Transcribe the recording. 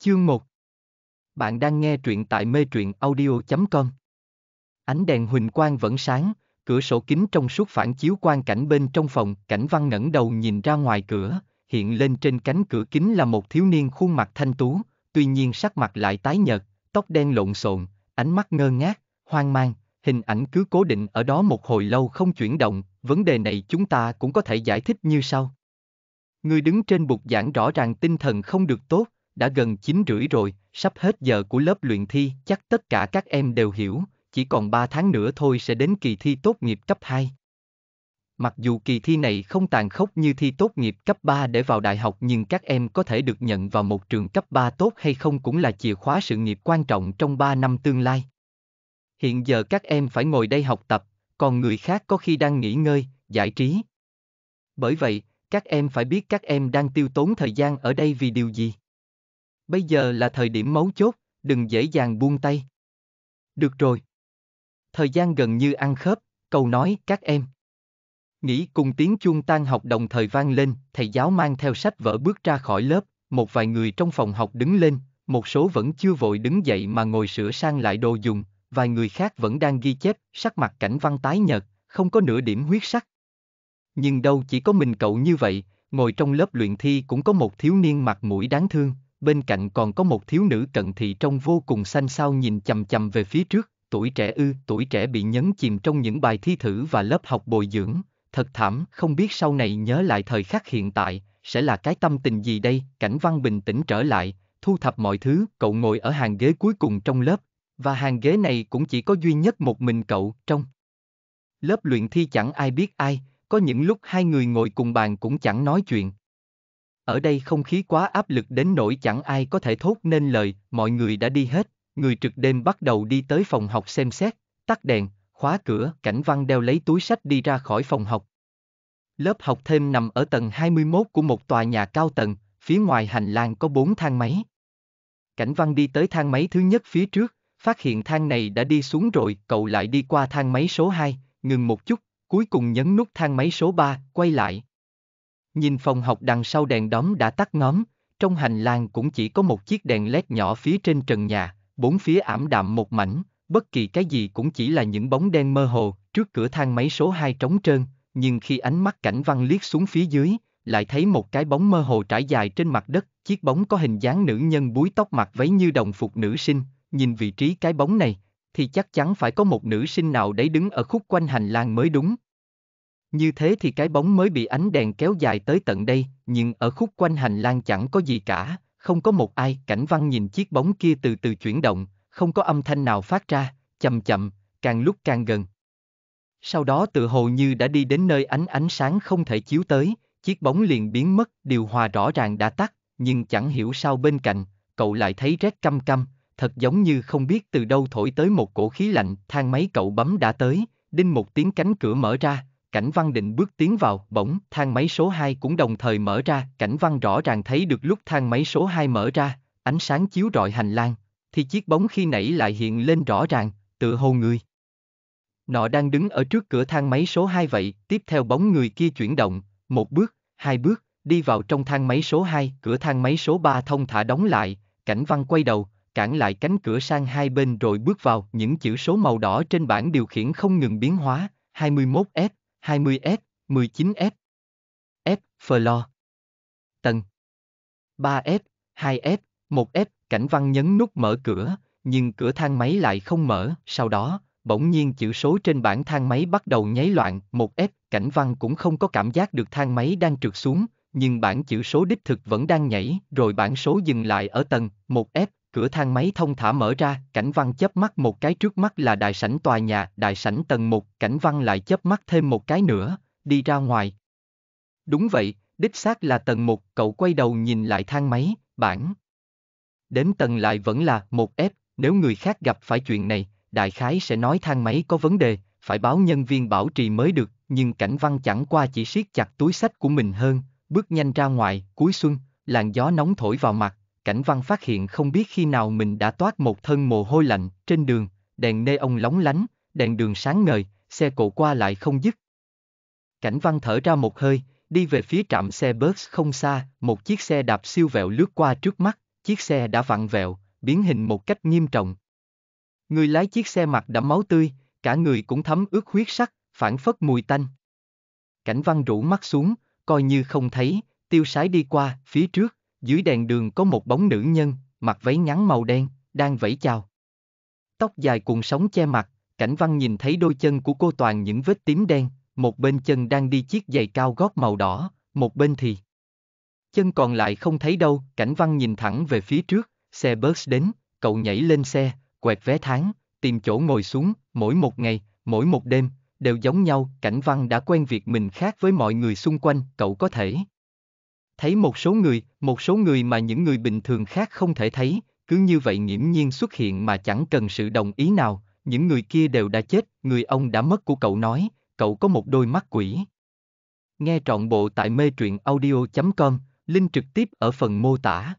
Chương 1 Bạn đang nghe truyện tại mê truyện audio.com Ánh đèn huỳnh quang vẫn sáng, cửa sổ kính trong suốt phản chiếu quang cảnh bên trong phòng, cảnh văn ngẩng đầu nhìn ra ngoài cửa, hiện lên trên cánh cửa kính là một thiếu niên khuôn mặt thanh tú, tuy nhiên sắc mặt lại tái nhợt, tóc đen lộn xộn, ánh mắt ngơ ngác, hoang mang, hình ảnh cứ cố định ở đó một hồi lâu không chuyển động, vấn đề này chúng ta cũng có thể giải thích như sau. Người đứng trên bục giảng rõ ràng tinh thần không được tốt, đã gần 9 rưỡi rồi, sắp hết giờ của lớp luyện thi, chắc tất cả các em đều hiểu, chỉ còn 3 tháng nữa thôi sẽ đến kỳ thi tốt nghiệp cấp 2. Mặc dù kỳ thi này không tàn khốc như thi tốt nghiệp cấp 3 để vào đại học nhưng các em có thể được nhận vào một trường cấp 3 tốt hay không cũng là chìa khóa sự nghiệp quan trọng trong 3 năm tương lai. Hiện giờ các em phải ngồi đây học tập, còn người khác có khi đang nghỉ ngơi, giải trí. Bởi vậy, các em phải biết các em đang tiêu tốn thời gian ở đây vì điều gì bây giờ là thời điểm mấu chốt, đừng dễ dàng buông tay. Được rồi. Thời gian gần như ăn khớp, cầu nói các em. Nghĩ cùng tiếng chuông tan học đồng thời vang lên, thầy giáo mang theo sách vở bước ra khỏi lớp, một vài người trong phòng học đứng lên, một số vẫn chưa vội đứng dậy mà ngồi sửa sang lại đồ dùng, vài người khác vẫn đang ghi chép, sắc mặt cảnh văn tái nhợt, không có nửa điểm huyết sắc. Nhưng đâu chỉ có mình cậu như vậy, ngồi trong lớp luyện thi cũng có một thiếu niên mặt mũi đáng thương, bên cạnh còn có một thiếu nữ cận thị trông vô cùng xanh xao nhìn chầm chầm về phía trước, tuổi trẻ ư, tuổi trẻ bị nhấn chìm trong những bài thi thử và lớp học bồi dưỡng, thật thảm, không biết sau này nhớ lại thời khắc hiện tại, sẽ là cái tâm tình gì đây, cảnh văn bình tĩnh trở lại, thu thập mọi thứ, cậu ngồi ở hàng ghế cuối cùng trong lớp, và hàng ghế này cũng chỉ có duy nhất một mình cậu, trong lớp luyện thi chẳng ai biết ai, có những lúc hai người ngồi cùng bàn cũng chẳng nói chuyện, ở đây không khí quá áp lực đến nỗi chẳng ai có thể thốt nên lời, mọi người đã đi hết, người trực đêm bắt đầu đi tới phòng học xem xét, tắt đèn, khóa cửa, cảnh văn đeo lấy túi sách đi ra khỏi phòng học. Lớp học thêm nằm ở tầng 21 của một tòa nhà cao tầng, phía ngoài hành lang có bốn thang máy. Cảnh văn đi tới thang máy thứ nhất phía trước, phát hiện thang này đã đi xuống rồi, cậu lại đi qua thang máy số 2, ngừng một chút, cuối cùng nhấn nút thang máy số 3, quay lại, Nhìn phòng học đằng sau đèn đóm đã tắt ngóm, trong hành lang cũng chỉ có một chiếc đèn led nhỏ phía trên trần nhà, bốn phía ảm đạm một mảnh, bất kỳ cái gì cũng chỉ là những bóng đen mơ hồ, trước cửa thang máy số 2 trống trơn, nhưng khi ánh mắt cảnh văn liếc xuống phía dưới, lại thấy một cái bóng mơ hồ trải dài trên mặt đất, chiếc bóng có hình dáng nữ nhân búi tóc mặc váy như đồng phục nữ sinh, nhìn vị trí cái bóng này, thì chắc chắn phải có một nữ sinh nào đấy đứng ở khúc quanh hành lang mới đúng. Như thế thì cái bóng mới bị ánh đèn kéo dài tới tận đây, nhưng ở khúc quanh hành lang chẳng có gì cả, không có một ai. Cảnh văn nhìn chiếc bóng kia từ từ chuyển động, không có âm thanh nào phát ra, chậm chậm, càng lúc càng gần. Sau đó tự hồ như đã đi đến nơi ánh ánh sáng không thể chiếu tới, chiếc bóng liền biến mất, điều hòa rõ ràng đã tắt, nhưng chẳng hiểu sao bên cạnh, cậu lại thấy rét căm căm, thật giống như không biết từ đâu thổi tới một cổ khí lạnh, thang máy cậu bấm đã tới, đinh một tiếng cánh cửa mở ra, Cảnh Văn định bước tiến vào, bỗng, thang máy số 2 cũng đồng thời mở ra, Cảnh Văn rõ ràng thấy được lúc thang máy số 2 mở ra, ánh sáng chiếu rọi hành lang, thì chiếc bóng khi nãy lại hiện lên rõ ràng, tự hồ người. Nọ đang đứng ở trước cửa thang máy số 2 vậy, tiếp theo bóng người kia chuyển động, một bước, hai bước, đi vào trong thang máy số 2, cửa thang máy số 3 thông thả đóng lại, Cảnh Văn quay đầu, cản lại cánh cửa sang hai bên rồi bước vào, những chữ số màu đỏ trên bảng điều khiển không ngừng biến hóa, 21 s. 20F, 19F. F, Floor. Tầng. 3F, 2F, 1F, cảnh văn nhấn nút mở cửa, nhưng cửa thang máy lại không mở, sau đó, bỗng nhiên chữ số trên bảng thang máy bắt đầu nháy loạn, 1F, cảnh văn cũng không có cảm giác được thang máy đang trượt xuống, nhưng bảng chữ số đích thực vẫn đang nhảy, rồi bảng số dừng lại ở tầng 1F, cửa thang máy thông thả mở ra, cảnh văn chớp mắt một cái trước mắt là đại sảnh tòa nhà, đại sảnh tầng một, cảnh văn lại chớp mắt thêm một cái nữa, đi ra ngoài. Đúng vậy, đích xác là tầng một, cậu quay đầu nhìn lại thang máy, bản. Đến tầng lại vẫn là một f nếu người khác gặp phải chuyện này, đại khái sẽ nói thang máy có vấn đề, phải báo nhân viên bảo trì mới được, nhưng cảnh văn chẳng qua chỉ siết chặt túi sách của mình hơn, bước nhanh ra ngoài, cuối xuân, làn gió nóng thổi vào mặt, cảnh văn phát hiện không biết khi nào mình đã toát một thân mồ hôi lạnh, trên đường, đèn nê ông lóng lánh, đèn đường sáng ngời, xe cộ qua lại không dứt. Cảnh văn thở ra một hơi, đi về phía trạm xe bus không xa, một chiếc xe đạp siêu vẹo lướt qua trước mắt, chiếc xe đã vặn vẹo, biến hình một cách nghiêm trọng. Người lái chiếc xe mặt đẫm máu tươi, cả người cũng thấm ướt huyết sắc, phản phất mùi tanh. Cảnh văn rũ mắt xuống, coi như không thấy, tiêu sái đi qua, phía trước, dưới đèn đường có một bóng nữ nhân, mặc váy ngắn màu đen, đang vẫy chào. Tóc dài cuộn sóng che mặt, cảnh văn nhìn thấy đôi chân của cô toàn những vết tím đen, một bên chân đang đi chiếc giày cao gót màu đỏ, một bên thì. Chân còn lại không thấy đâu, cảnh văn nhìn thẳng về phía trước, xe bus đến, cậu nhảy lên xe, quẹt vé tháng, tìm chỗ ngồi xuống, mỗi một ngày, mỗi một đêm, đều giống nhau, cảnh văn đã quen việc mình khác với mọi người xung quanh, cậu có thể thấy một số người, một số người mà những người bình thường khác không thể thấy, cứ như vậy nghiễm nhiên xuất hiện mà chẳng cần sự đồng ý nào, những người kia đều đã chết, người ông đã mất của cậu nói, cậu có một đôi mắt quỷ. Nghe trọn bộ tại mê truyện audio.com, link trực tiếp ở phần mô tả.